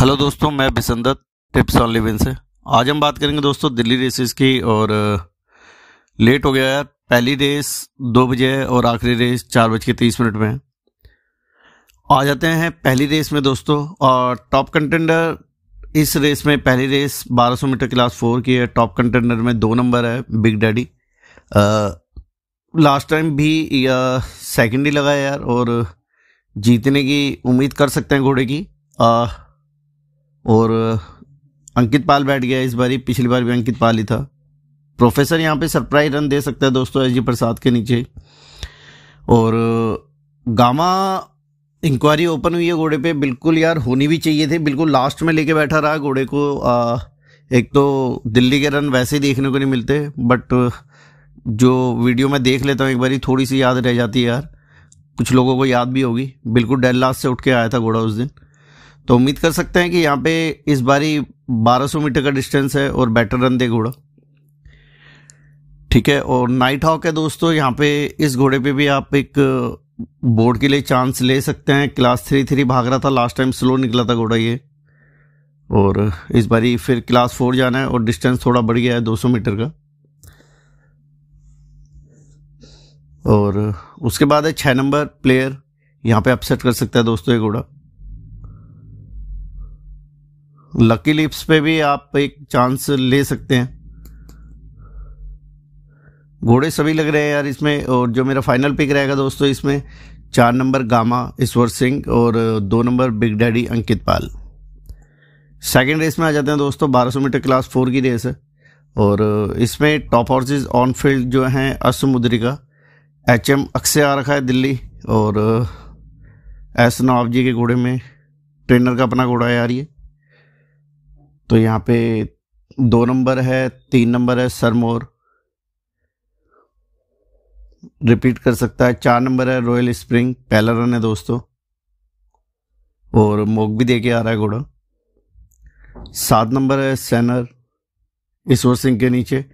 hello दोस्तों मैं बिसंदत tips on living से आज हम बात करेंगे दोस्तों दिल्ली रेसेस की और लेट uh, हो गया यार पहली रेस दो बजे है और आखिरी रेस चार बज के तीस मिनट में आ जाते हैं पहली रेस में दोस्तों और टॉप कंटेंडर इस रेस में पहली रेस 1200 मीटर क्लास फोर की है टॉप कंटेंडर में दो नंबर है बिग डैडी लास्ट टाइम भी सेकेंड uh, ही लगा यार और जीतने की उम्मीद कर सकते हैं घोड़े की आ, uh, और अंकित पाल बैठ गया इस बारी पिछली बार भी अंकित पाल ही था प्रोफेसर यहाँ पे सरप्राइज रन दे सकता है दोस्तों एस प्रसाद के नीचे और गामा इंक्वायरी ओपन हुई है घोड़े पे बिल्कुल यार होनी भी चाहिए थी बिल्कुल लास्ट में लेके बैठा रहा घोड़े को आ, एक तो दिल्ली के रन वैसे ही देखने को नहीं मिलते बट जो वीडियो में देख लेता हूँ एक बारी थोड़ी सी याद रह जाती है यार कुछ लोगों को याद भी होगी बिल्कुल डेल लास्ट से उठ के आया था घोड़ा उस दिन तो उम्मीद कर सकते हैं कि यहाँ पे इस बारी 1200 मीटर का डिस्टेंस है और बेटर रन दे घोड़ा ठीक है और नाइट हॉक है दोस्तों यहाँ पे इस घोड़े पे भी आप एक बोर्ड के लिए चांस ले सकते हैं क्लास थ्री थ्री भाग रहा था लास्ट टाइम स्लो निकला था घोड़ा ये और इस बारी फिर क्लास फोर जाना है और डिस्टेंस थोड़ा बढ़ गया है 200 मीटर का और उसके बाद है छः नंबर प्लेयर यहाँ पे अपसेट कर सकता है दोस्तों ये घोड़ा लकी लिप्स पे भी आप एक चांस ले सकते हैं घोड़े सभी लग रहे हैं यार इसमें और जो मेरा फाइनल पिक रहेगा दोस्तों इसमें चार नंबर गामा ईश्वर सिंह और दो number big daddy Ankit Pal second race में आ जाते हैं दोस्तों 1200 मीटर क्लास फोर की रेस है और इसमें टॉप हॉर्सेज ऑन फील्ड जो हैं असमुद्रिका एच एम अक्सर आ रखा है दिल्ली और एस नवाब जी के घोड़े में ट्रेनर का अपना घोड़ा है यार ये तो यहाँ पे दो नंबर है तीन नंबर है सरमोर रिपीट कर सकता है चार नंबर है रॉयल स्प्रिंग पहला रन है दोस्तों और मोक भी दे के आ रहा है घोड़ा सात नंबर है सैनर ईश्वर सिंह के नीचे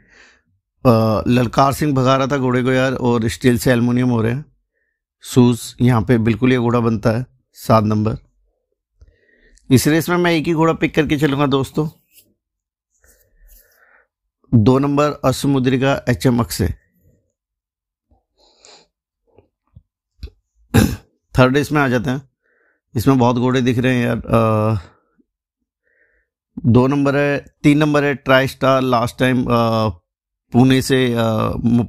ललकार सिंह भगा रहा था घोड़े को यार और स्टील से एलमोनियम हो रहे हैं सूज यहाँ पे बिल्कुल ये घोड़ा बनता है सात नंबर इस रेस में मैं एक ही घोड़ा पिक करके चलूंगा दोस्तों दो नंबर असमुद्रिका एच एम अक्स थर्ड रेस में आ जाते हैं इसमें बहुत घोड़े दिख रहे हैं यार आ, दो नंबर है तीन नंबर है tri star last time Pune से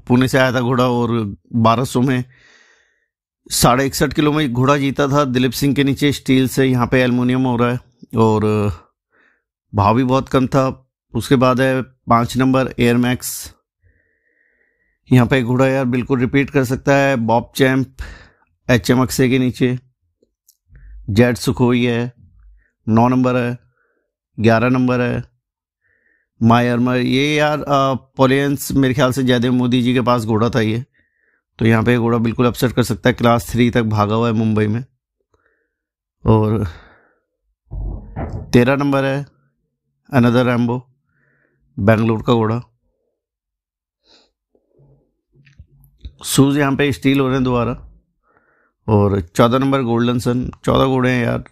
पुणे से आया था घोड़ा और 1200 में साढ़े इकसठ किलो में घोड़ा जीता था दिलीप सिंह के नीचे स्टील से यहाँ पे एलमोनियम हो रहा है और भाव भी बहुत कम था उसके बाद है पाँच नंबर एयर मैक्स यहाँ पे घोड़ा यार बिल्कुल रिपीट कर सकता है बॉब चैम्प एच एम अक्से के नीचे जेड सुखोई है नौ नंबर है ग्यारह नंबर है मायरमर ये यार पोलियंस मेरे ख्याल से जयदेव मोदी जी के पास घोड़ा था ये तो यहाँ पे घोड़ा बिल्कुल अपसेट कर सकता है क्लास थ्री तक भागा हुआ है मुंबई में और तेरह नंबर है अनदर रैम्बो बेंगलोर का घोड़ा शूज़ यहाँ पे स्टील हो रहे हैं दोबारा और चौदह नंबर गोल्डन सन चौदह घोड़े हैं यार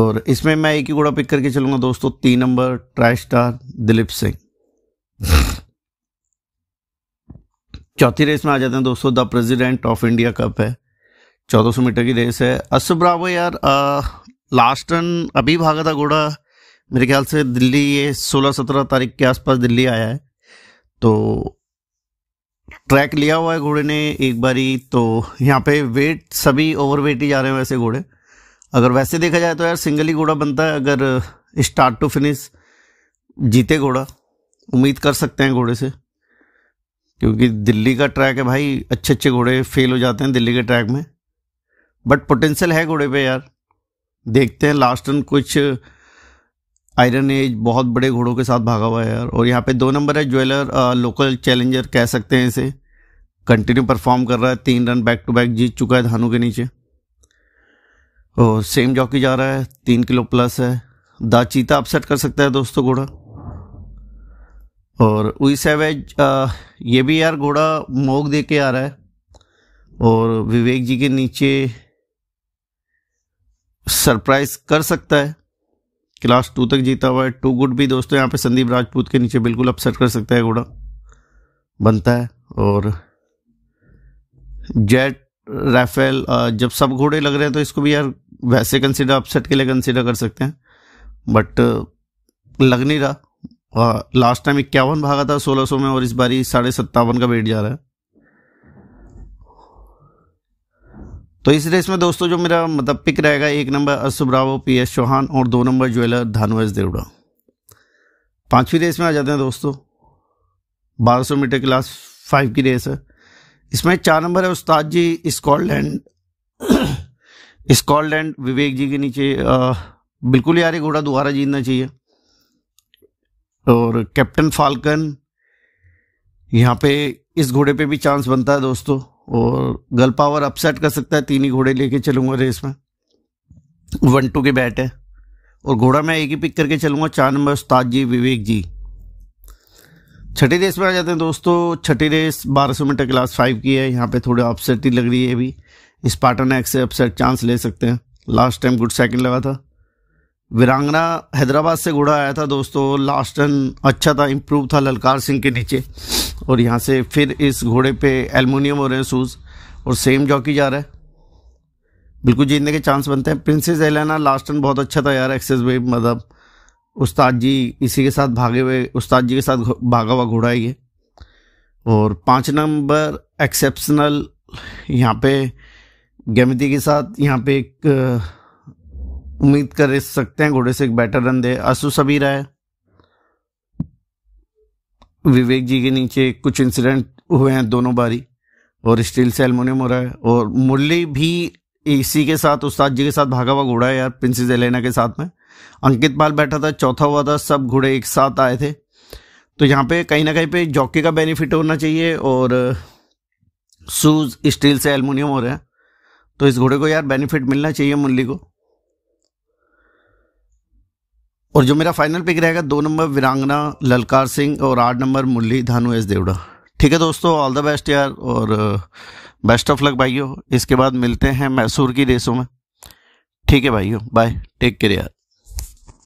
और इसमें मैं एक ही घोड़ा पिक करके चलूँगा दोस्तों तीन number tri star Dilip Singh चौथी रेस में आ जाते हैं दोस्तों the president of India cup है 1400 मीटर की रेस है असफ ब्रावो यार आ, लास्ट रन अभी भागा था घोड़ा मेरे ख्याल से दिल्ली ये 16-17 तारीख के आसपास दिल्ली आया है तो ट्रैक लिया हुआ है घोड़े ने एक बारी तो यहाँ पे वेट सभी ओवर वेट ही जा रहे हैं वैसे घोड़े अगर वैसे देखा जाए तो यार सिंगल ही घोड़ा बनता है अगर स्टार्ट टू फिनिश जीते घोड़ा उम्मीद कर सकते हैं घोड़े से क्योंकि दिल्ली का ट्रैक है भाई अच्छे अच्छे घोड़े फेल हो जाते हैं दिल्ली के ट्रैक में बट पोटेंशियल है घोड़े पे यार देखते हैं लास्ट रन कुछ आयरन एज बहुत बड़े घोड़ों के साथ भागा हुआ है यार और यहाँ पे दो नंबर है ज्वेलर लोकल चैलेंजर कह सकते हैं इसे कंटिन्यू परफॉर्म कर रहा है तीन रन बैक टू बैक जीत चुका है धानु के नीचे और सेम जॉकी जा रहा है तीन किलो प्लस है दा चीता अपसेट कर सकता है दोस्तों घोड़ा और उई सैवेज ये भी यार घोड़ा मोग दे के आ रहा है और विवेक जी के नीचे सरप्राइज कर सकता है क्लास टू तक जीता हुआ है टू गुड भी दोस्तों यहाँ पे संदीप राजपूत के नीचे बिल्कुल अपसेट कर सकता है घोड़ा बनता है और जेट राफेल जब सब घोड़े लग रहे हैं तो इसको भी यार वैसे कंसीडर अपसेट के लिए कंसिडर कर सकते हैं बट लग नहीं रहा लास्ट टाइम इक्यावन भागा था सोलह सौ में और इस बारी साढ़े सत्तावन का वेट जा रहा है तो इस रेस में दोस्तों जो मेरा मतलब पिक रहेगा एक नंबर अशुभ रावो पी एस चौहान और दो number jeweller Dhanu S Deora पांचवी रेस में आ जाते हैं दोस्तों बारह सौ मीटर क्लास फाइव की रेस है इसमें चार नंबर है उस्ताद जी स्कॉटलैंड स्कॉटलैंड विवेक जी के नीचे आ, बिल्कुल यार ये घोड़ा दोबारा जीतना चाहिए और कैप्टन फाल्कन यहाँ पे इस घोड़े पे भी चांस बनता है दोस्तों और गल पावर अपसेट कर सकता है तीन ही घोड़े लेके चलूँगा रेस में वन टू के बैट है और घोड़ा मैं एक ही पिक करके चलूँगा चार नंबर उस्ताद जी विवेक जी छठी रेस में आ जाते हैं दोस्तों छठी रेस 1200 मीटर क्लास फाइव की है यहाँ पे थोड़ी अपसेट ही लग रही है अभी स्पार्टन एक्स से अपसेट चांस ले सकते हैं लास्ट टाइम गुड सेकंड लगा था वीरांगना हैदराबाद से घोड़ा आया था दोस्तों लास्ट रन अच्छा था इम्प्रूव था ललकार सिंह के नीचे और यहाँ से फिर इस घोड़े पे एलमोनियम हो रहे हैं शूज़ और सेम जॉकी जा रहा है बिल्कुल जीतने के चांस बनते हैं प्रिंसेस एलेना लास्ट रन बहुत अच्छा था यार एक्सेस वे मतलब उस्ताद जी इसी के साथ भागे हुए उस्ताद जी के साथ भागा हुआ घोड़ा है ये और पाँच नंबर एक्सेप्शनल यहाँ पे गेमिति के साथ यहाँ पे एक उम्मीद कर सकते हैं घोड़े से एक बेटर रन दे सभी रहा है विवेक जी के नीचे कुछ इंसिडेंट हुए हैं दोनों बारी और स्टील से एलमोनियम हो रहा है और मुरली भी इसी के साथ उस्ताद जी के साथ भागा हुआ घोड़ा है यार प्रिंसिस एलेना के साथ में अंकित पाल बैठा था चौथा हुआ था सब घोड़े एक साथ आए थे तो यहाँ पे कहीं ना कहीं पे जॉकी का बेनिफिट होना चाहिए और शूज़ स्टील से एलमोनियम हो रहे हैं तो इस घोड़े को यार बेनिफिट मिलना चाहिए मुरली को और जो मेरा फाइनल पिक रहेगा दो नंबर वीरांगना ललकार सिंह और आठ नंबर मुरली धानु एस देवड़ा ठीक है दोस्तों ऑल द बेस्ट यार और बेस्ट ऑफ लक भाइयों इसके बाद मिलते हैं मैसूर की रेसों में ठीक है भाइयों बाय टेक केयर यार